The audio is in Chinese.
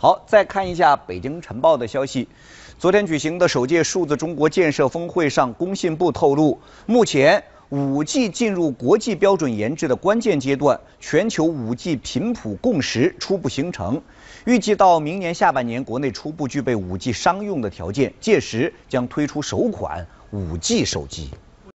好，再看一下北京晨报的消息。昨天举行的首届数字中国建设峰会上，工信部透露，目前五 G 进入国际标准研制的关键阶段，全球五 G 频谱共识初步形成，预计到明年下半年，国内初步具备五 G 商用的条件，届时将推出首款五 G 手机。